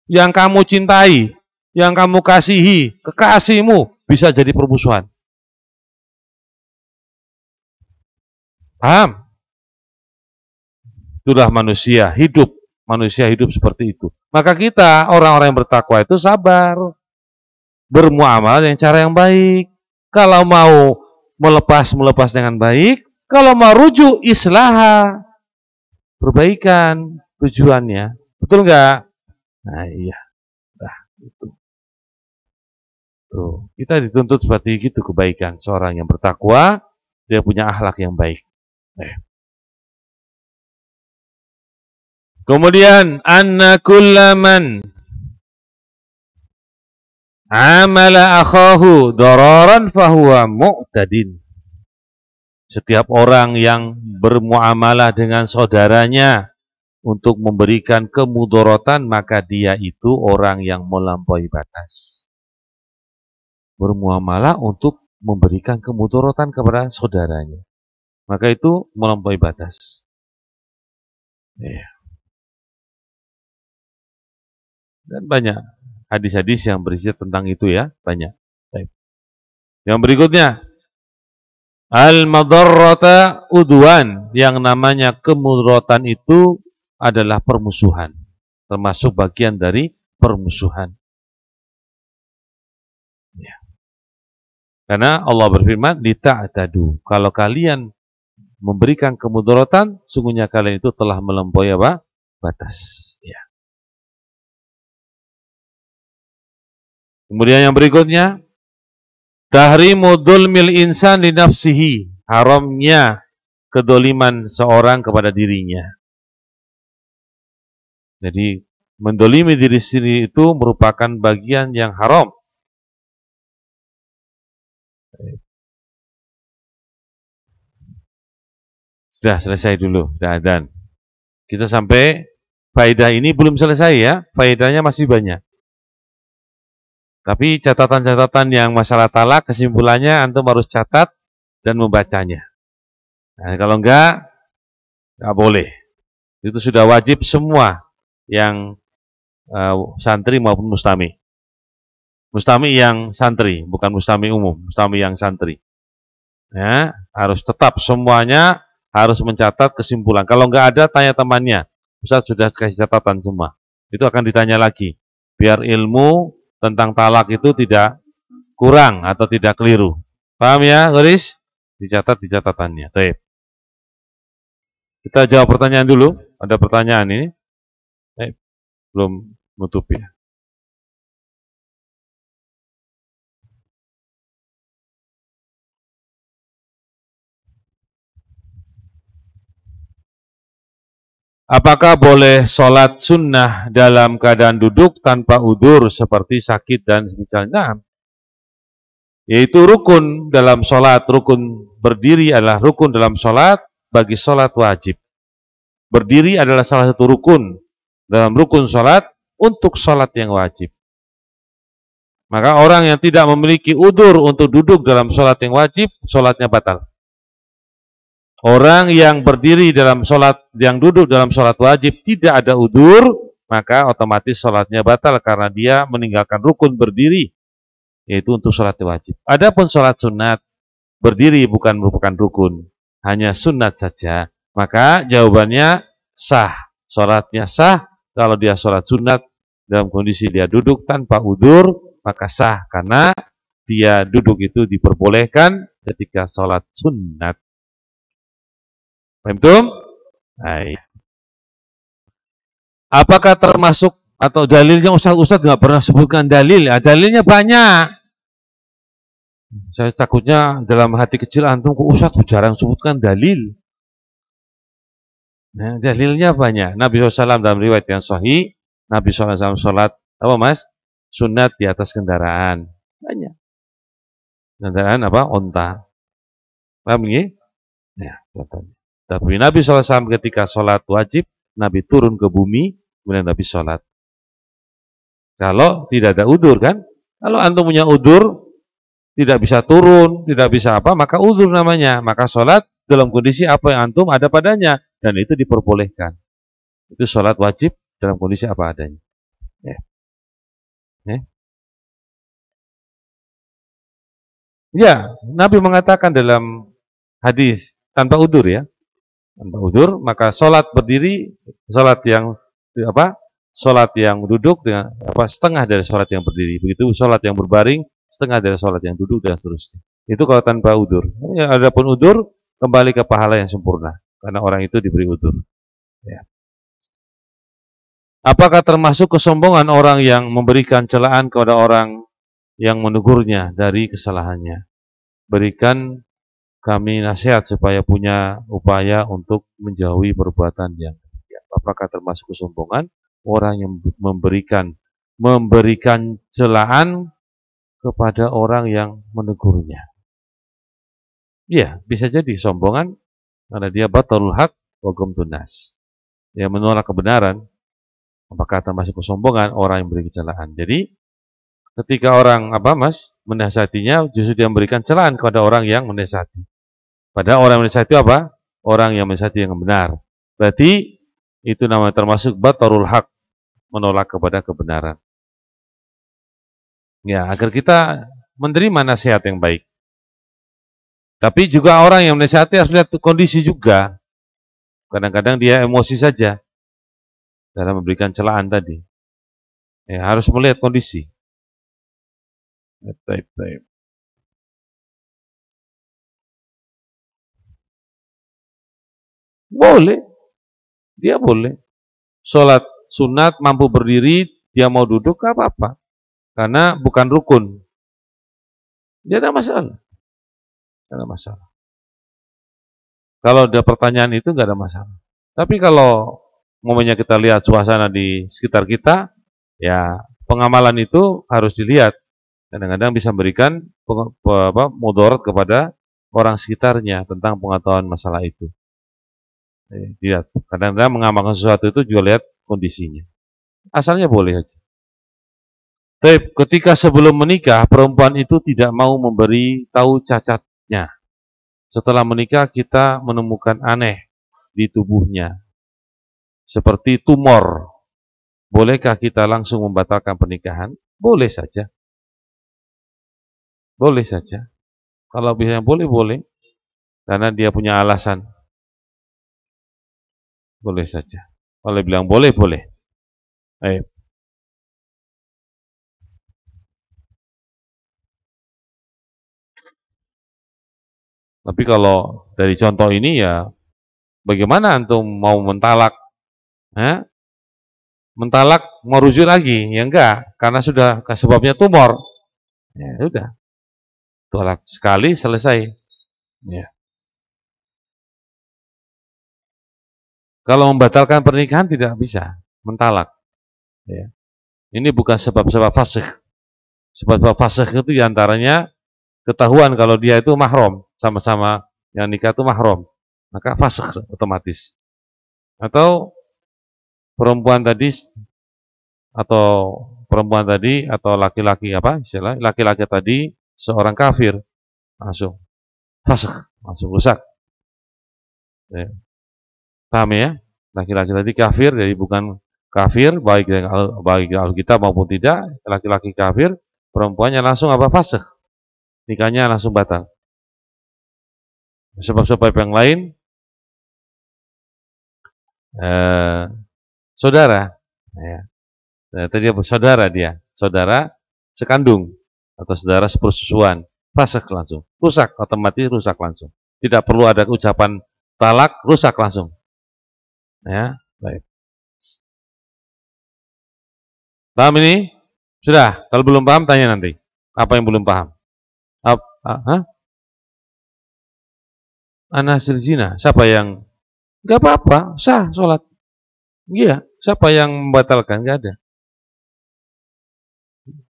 yang kamu cintai yang kamu kasihi, kekasihmu bisa jadi permusuhan. Paham? Itulah manusia hidup. Manusia hidup seperti itu. Maka kita, orang-orang yang bertakwa itu sabar. Bermuamal dengan cara yang baik. Kalau mau melepas, melepas dengan baik. Kalau mau rujuk, islaha. Perbaikan tujuannya. Betul nggak? Nah iya. Nah, itu. Tuh, gitu. kita dituntut seperti itu kebaikan. Seorang yang bertakwa, dia punya akhlak yang baik. Eh. Kemudian anna kullaman amala akhahu dararan fahuwa mu'tadin. Setiap orang yang bermuamalah dengan saudaranya untuk memberikan kemudorotan, maka dia itu orang yang melampaui batas bermuamalah untuk memberikan kemudaratan kepada saudaranya. Maka itu melampaui batas. Ya. Dan banyak hadis-hadis yang berisi tentang itu ya, banyak. Baik. Yang berikutnya, al-madarrata uduan yang namanya kemudorotan itu adalah permusuhan, termasuk bagian dari permusuhan. Karena Allah berfirman, "Lita'tadu." Kalau kalian memberikan kemudaratan, sungguhnya kalian itu telah melampaui apa? batas. Ya. Kemudian yang berikutnya, tahrimu mil insan li nafsihi, haramnya kedoliman seorang kepada dirinya. Jadi mendolimi diri sendiri itu merupakan bagian yang haram sudah selesai dulu, sudah dan kita sampai faedah ini belum selesai ya, faedahnya masih banyak. Tapi catatan-catatan yang masalah talak kesimpulannya antum harus catat dan membacanya. Nah, kalau enggak, enggak boleh. Itu sudah wajib semua yang uh, santri maupun mustami. Mustami yang santri, bukan mustami umum, mustami yang santri. Ya, harus tetap semuanya harus mencatat kesimpulan. Kalau nggak ada, tanya temannya. Ustaz sudah kasih catatan semua. Itu akan ditanya lagi. Biar ilmu tentang talak itu tidak kurang atau tidak keliru. Paham ya, Goris? Dicatat di catatannya. Baik. Kita jawab pertanyaan dulu. Ada pertanyaan ini. Baik. belum nutup ya. Apakah boleh sholat sunnah dalam keadaan duduk tanpa udur seperti sakit dan semisalnya? Nah, yaitu rukun dalam sholat, rukun berdiri adalah rukun dalam sholat bagi sholat wajib. Berdiri adalah salah satu rukun dalam rukun sholat untuk sholat yang wajib. Maka orang yang tidak memiliki udur untuk duduk dalam sholat yang wajib, sholatnya batal orang yang berdiri dalam sholat, yang duduk dalam sholat wajib tidak ada udur, maka otomatis sholatnya batal karena dia meninggalkan rukun berdiri, yaitu untuk sholat wajib. Adapun sholat sunat, berdiri bukan merupakan rukun, hanya sunat saja. Maka jawabannya sah, sholatnya sah, kalau dia sholat sunat dalam kondisi dia duduk tanpa udur, maka sah karena dia duduk itu diperbolehkan ketika sholat sunat. Fahimtum? Baik. Apakah termasuk atau dalilnya Ustaz-Ustaz nggak pernah sebutkan dalil? Ya, dalilnya banyak. Saya takutnya dalam hati kecil antum kok Ustaz jarang sebutkan dalil. Nah, dalilnya banyak. Nabi SAW dalam riwayat yang sahih, Nabi SAW sholat, apa mas? Sunat di atas kendaraan. Banyak. Kendaraan apa? Onta. Paham ini? Ya, contohnya. Tapi Nabi SAW ketika sholat wajib, Nabi turun ke bumi, kemudian Nabi sholat. Kalau tidak ada udur kan? Kalau antum punya udur, tidak bisa turun, tidak bisa apa, maka udur namanya. Maka sholat dalam kondisi apa yang antum ada padanya. Dan itu diperbolehkan. Itu sholat wajib dalam kondisi apa adanya. Ya. Ya. ya, Nabi mengatakan dalam hadis tanpa udur ya tanpa uzur, maka sholat berdiri, sholat yang apa? Sholat yang duduk dengan apa setengah dari sholat yang berdiri. Begitu sholat yang berbaring setengah dari sholat yang duduk dan seterusnya. Itu kalau tanpa udur. ada ya, adapun udur kembali ke pahala yang sempurna karena orang itu diberi udur. Ya. Apakah termasuk kesombongan orang yang memberikan celaan kepada orang yang menegurnya dari kesalahannya? Berikan kami nasihat supaya punya upaya untuk menjauhi perbuatan yang demikian. Apakah termasuk kesombongan? Orang yang memberikan memberikan celaan kepada orang yang menegurnya. Ya, bisa jadi sombongan karena dia batalul hak wagum tunas. Ya, menolak kebenaran, apakah termasuk kesombongan orang yang beri celaan. Jadi, ketika orang apa mas menasihatinya, justru dia memberikan celaan kepada orang yang menasihati. Padahal orang yang itu apa? Orang yang menyesati yang benar. Berarti itu namanya termasuk batarul hak, menolak kepada kebenaran. Ya, agar kita menerima nasihat yang baik. Tapi juga orang yang menasihati harus lihat kondisi juga. Kadang-kadang dia emosi saja dalam memberikan celaan tadi. Ya, harus melihat kondisi. Baik, baik. Boleh. Dia boleh. Sholat sunat mampu berdiri, dia mau duduk, gak apa-apa. Karena bukan rukun. Dia ada masalah. Gak ada masalah. Kalau ada pertanyaan itu gak ada masalah. Tapi kalau momennya kita lihat suasana di sekitar kita, ya pengamalan itu harus dilihat. Kadang-kadang bisa memberikan mudarat kepada orang sekitarnya tentang pengetahuan masalah itu. Eh, lihat kadang-kadang mengamalkan sesuatu itu juga lihat kondisinya asalnya boleh aja tapi ketika sebelum menikah perempuan itu tidak mau memberi tahu cacatnya setelah menikah kita menemukan aneh di tubuhnya seperti tumor bolehkah kita langsung membatalkan pernikahan boleh saja boleh saja kalau bisa boleh boleh karena dia punya alasan boleh saja. Kalau bilang boleh, boleh. Ayo. Tapi kalau dari contoh ini ya bagaimana untuk mau mentalak? Eh? Mentalak mau rujuk lagi? Ya enggak, karena sudah sebabnya tumor. Ya sudah. Tolak sekali selesai. Ya. Kalau membatalkan pernikahan tidak bisa, mentalak. Ya. Ini bukan sebab-sebab fasih. Sebab-sebab fasih itu diantaranya ketahuan kalau dia itu mahrum sama-sama yang nikah itu mahrum maka fasih otomatis. Atau perempuan tadi atau perempuan tadi atau laki-laki apa istilah laki-laki tadi seorang kafir langsung fasik langsung rusak ya. Paham ya? Nah, laki-laki tadi kafir, jadi bukan kafir baik dari baik Alkitab maupun tidak, laki-laki kafir, perempuannya langsung apa fasik. Nikahnya langsung batal. Sebab-sebab yang lain eh, saudara ya. Nah, tadi saudara dia, saudara sekandung atau saudara sepersusuan, fasik langsung, rusak otomatis rusak langsung. Tidak perlu ada ucapan talak, rusak langsung. Ya, baik. Paham ini? Sudah. Kalau belum paham tanya nanti. Apa yang belum paham? Ah, anak hasil zina. Siapa yang? nggak apa-apa. Sah sholat. Iya. Siapa yang membatalkan? nggak ada.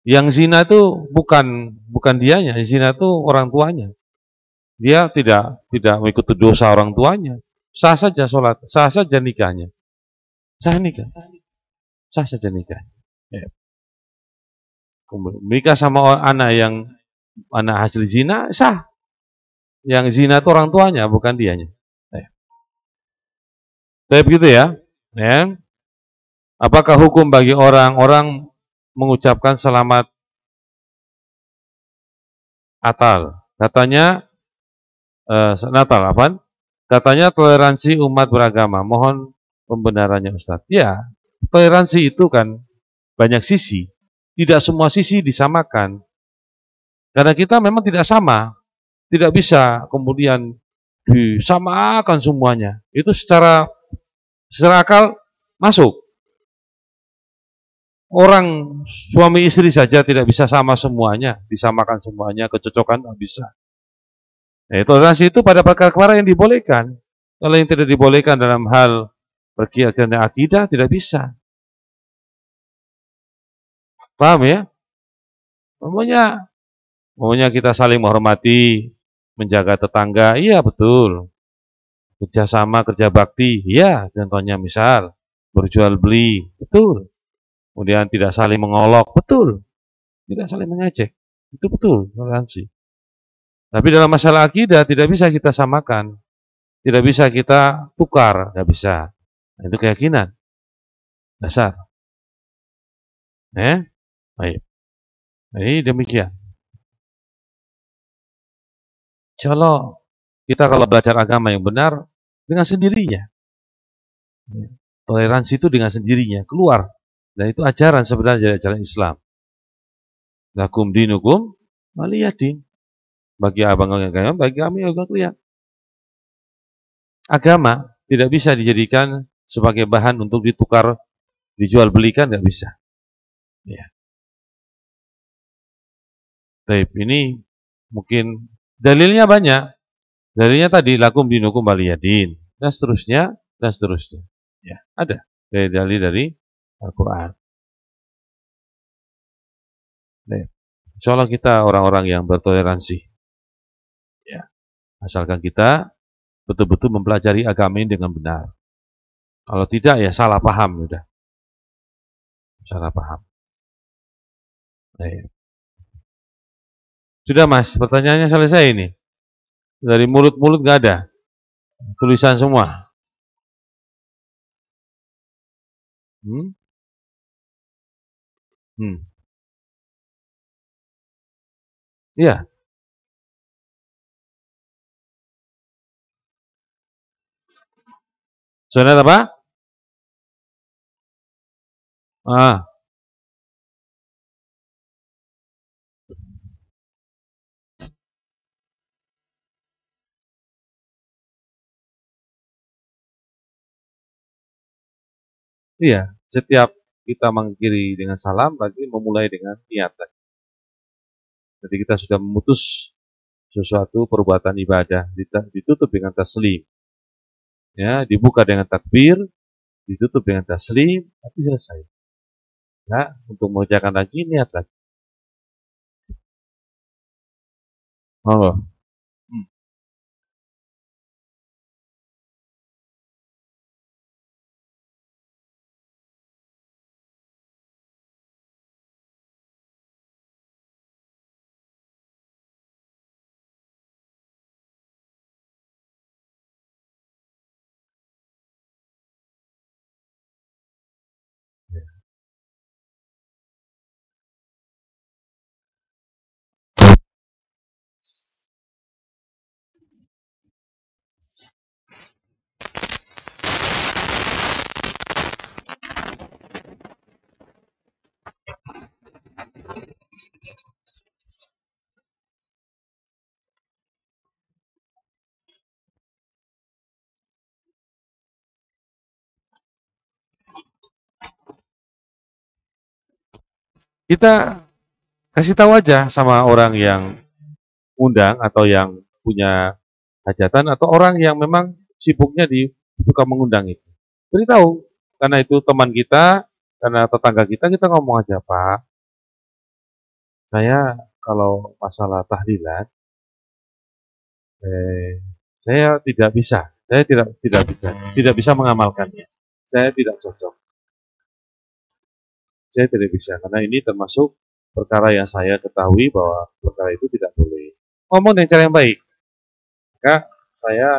Yang zina itu bukan bukan dianya. Zina itu orang tuanya. Dia tidak tidak mengikuti dosa orang tuanya. Sah saja sholat, sah saja nikahnya. Sah nikah. Sah saja nikah. Ya. Nikah sama anak yang anak hasil zina, sah. Yang zina itu orang tuanya, bukan dianya. Ya. Tapi begitu ya. ya. Apakah hukum bagi orang-orang mengucapkan selamat Atal? Katanya uh, Natal, apa? Katanya toleransi umat beragama. Mohon pembenarannya Ustaz. Ya, toleransi itu kan banyak sisi. Tidak semua sisi disamakan. Karena kita memang tidak sama. Tidak bisa kemudian disamakan semuanya. Itu secara secara akal masuk. Orang suami istri saja tidak bisa sama semuanya, disamakan semuanya, kecocokan tidak bisa. Ya, toleransi itu pada perkara-perkara yang dibolehkan. Kalau yang tidak dibolehkan dalam hal berkeyakinan akidah tidak bisa. Paham ya? Pokoknya, maunya kita saling menghormati, menjaga tetangga, iya betul. Kerja sama, kerja bakti, iya. Contohnya misal, berjual beli, betul. Kemudian tidak saling mengolok, betul. Tidak saling mengecek, itu betul toleransi. Tapi dalam masalah akidah tidak bisa kita samakan, tidak bisa kita tukar, nggak bisa. Nah, itu keyakinan dasar. Eh, baik. Jadi nah, demikian. Insya kita kalau belajar agama yang benar dengan sendirinya. Ya. Toleransi itu dengan sendirinya keluar dan itu ajaran sebenarnya dari ajaran Islam. Lakum dinukum waliyadin. Bagi abang yang agama, bagi kami agama kalian. Iya. Agama tidak bisa dijadikan sebagai bahan untuk ditukar, dijual belikan, tidak bisa. Ya. Taip, ini mungkin dalilnya banyak. Dalilnya tadi lakum dinukum baliyadin dan seterusnya dan seterusnya. Ya, ada dari dalil dari Al-Qur'an. insya Allah kita orang-orang yang bertoleransi. Asalkan kita betul-betul mempelajari agama ini dengan benar. Kalau tidak ya salah paham sudah. Ya salah paham. Nah, Sudah mas, pertanyaannya selesai ini. Dari mulut-mulut gak ada. Tulisan semua. Hmm? Hmm. Iya. Sunat apa? Ah. Iya, setiap kita mengakhiri dengan salam, berarti memulai dengan niat. Jadi kita sudah memutus sesuatu perbuatan ibadah, ditutup dengan taslim ya dibuka dengan takbir ditutup dengan taslim tapi selesai ya untuk mengerjakan lagi niat lagi Allah Kita kasih tahu aja sama orang yang undang atau yang punya hajatan atau orang yang memang sibuknya di suka mengundang itu. Beritahu karena itu teman kita, karena tetangga kita, kita ngomong aja Pak, saya kalau masalah tahlilan eh, saya tidak bisa saya tidak tidak bisa tidak bisa mengamalkannya saya tidak cocok saya tidak bisa karena ini termasuk perkara yang saya ketahui bahwa perkara itu tidak boleh ngomong dengan cara yang baik maka saya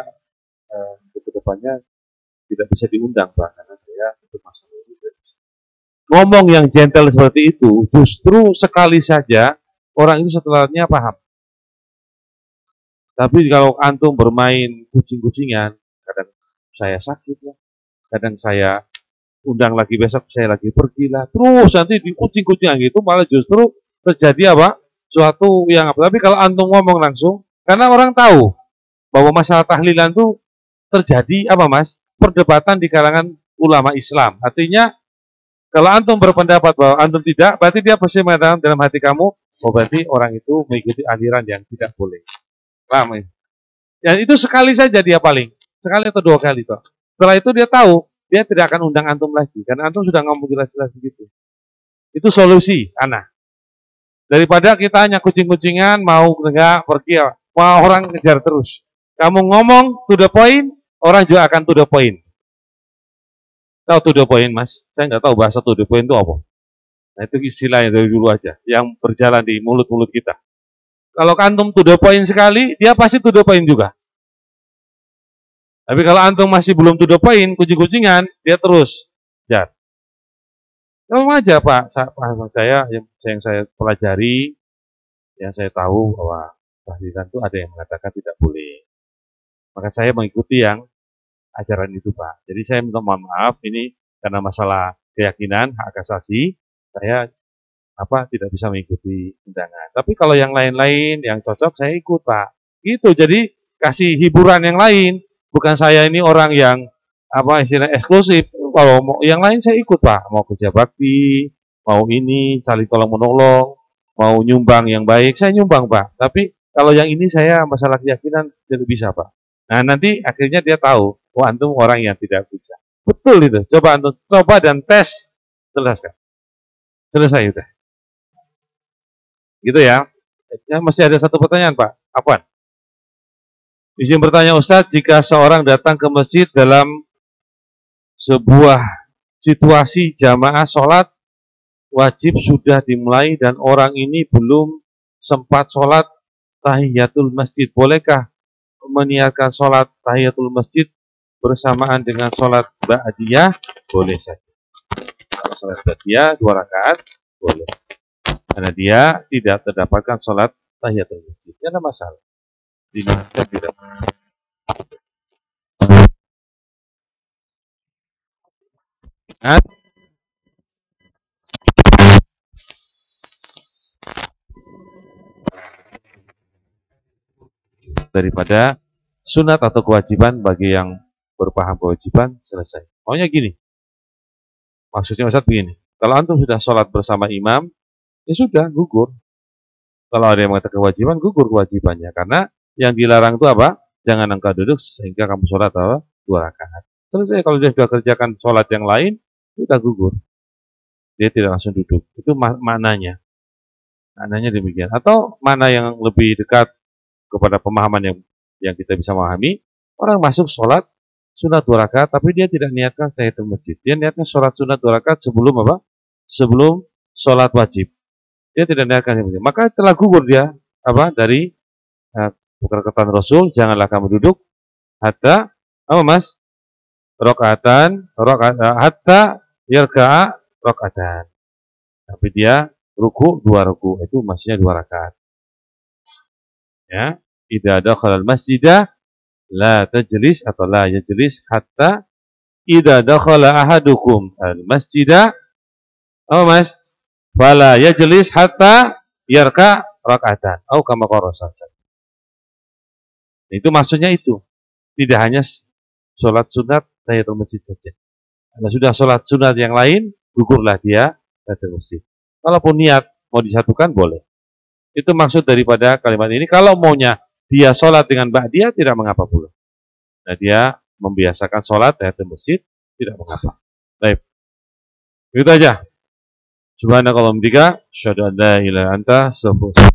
eh, depannya tidak bisa diundang pak karena saya untuk masalah ngomong yang gentle seperti itu, justru sekali saja orang itu setelahnya paham. Tapi kalau antum bermain kucing-kucingan, kadang saya sakit lah, kadang saya undang lagi besok saya lagi pergi lah. Terus nanti di kucing-kucingan gitu malah justru terjadi apa? Suatu yang apa? Tapi kalau antum ngomong langsung, karena orang tahu bahwa masalah tahlilan itu terjadi apa mas? Perdebatan di kalangan ulama Islam. Artinya kalau antum berpendapat bahwa antum tidak, berarti dia pasti mengatakan dalam hati kamu, oh berarti orang itu mengikuti aliran yang tidak boleh. Paham ya? Dan itu sekali saja dia paling. Sekali atau dua kali. Toh. Setelah itu dia tahu, dia tidak akan undang antum lagi. Karena antum sudah ngomong jelas-jelas begitu. Itu solusi, anak. Daripada kita hanya kucing-kucingan, mau enggak, pergi, mau orang ngejar terus. Kamu ngomong to the point, orang juga akan to the point. Tahu to the point, Mas? Saya nggak tahu bahasa to the point itu apa. Nah, itu istilahnya dari dulu aja, yang berjalan di mulut-mulut kita. Kalau antum to the point sekali, dia pasti to the point juga. Tapi kalau antum masih belum to the point, kucing-kucingan, dia terus jar. Kalau aja Pak, saya, saya yang, saya pelajari, yang saya tahu bahwa tahlilan itu ada yang mengatakan tidak boleh. Maka saya mengikuti yang ajaran itu Pak. Jadi saya minta mohon maaf ini karena masalah keyakinan hak asasi saya apa tidak bisa mengikuti undangan. Tapi kalau yang lain-lain yang cocok saya ikut Pak. Gitu. Jadi kasih hiburan yang lain. Bukan saya ini orang yang apa istilah eksklusif. Kalau mau yang lain saya ikut Pak. Mau kerja bakti, mau ini saling tolong menolong, mau nyumbang yang baik saya nyumbang Pak. Tapi kalau yang ini saya masalah keyakinan tidak bisa Pak. Nah nanti akhirnya dia tahu oh antum orang yang tidak bisa. Betul itu. Coba antum coba dan tes jelaskan. Selesai itu. Gitu ya. ya. Masih ada satu pertanyaan Pak. Apa? Izin bertanya Ustadz, jika seorang datang ke masjid dalam sebuah situasi jamaah sholat wajib sudah dimulai dan orang ini belum sempat sholat tahiyatul masjid. Bolehkah meniatkan sholat tahiyatul masjid bersamaan dengan sholat ba'diyah boleh saja. Kalau sholat ba'diyah dua rakaat boleh. Karena dia tidak terdapatkan sholat tahiyatul masjid. Tidak ada masalah. Dimakan tidak. daripada sunat atau kewajiban bagi yang berpaham kewajiban, selesai. Maunya gini. Maksudnya Ustaz begini. Kalau antum sudah sholat bersama imam, ya sudah, gugur. Kalau ada yang mengatakan kewajiban, gugur kewajibannya. Karena yang dilarang itu apa? Jangan engkau duduk sehingga kamu sholat apa? dua rakaat. Selesai kalau dia sudah kerjakan sholat yang lain, kita gugur. Dia tidak langsung duduk. Itu maknanya. Maknanya demikian. Atau mana yang lebih dekat kepada pemahaman yang yang kita bisa memahami, orang masuk sholat sunat dua rakaat, tapi dia tidak niatkan tahiyatul masjid. Dia niatnya sholat sunat dua rakaat sebelum apa? Sebelum sholat wajib. Dia tidak niatkan masjid. Maka telah gugur dia apa dari uh, eh, perkataan Rasul, janganlah kamu duduk hatta apa mas? Rokatan, rokaat, eh, hatta yerka rokatan. Tapi dia ruku dua ruku itu maksudnya dua rakaat. Ya, tidak ada kalau masjidah la tajlis atau la yajlis hatta idza dakhala ahadukum al masjida oh mas fala yajlis hatta yarka rakaatan au kama itu maksudnya itu tidak hanya sholat sunat tahiyatul masjid saja Anda sudah sholat sunat yang lain gugurlah dia tahiyatul masjid kalaupun niat mau disatukan boleh itu maksud daripada kalimat ini kalau maunya dia sholat dengan ba'diyah tidak mengapa pula. Nah, dia membiasakan sholat ya, di masjid tidak mengapa. Baik. Begitu aja. Subhanakallahumma bihamdika, syadu la ilaha anta, astaghfiruka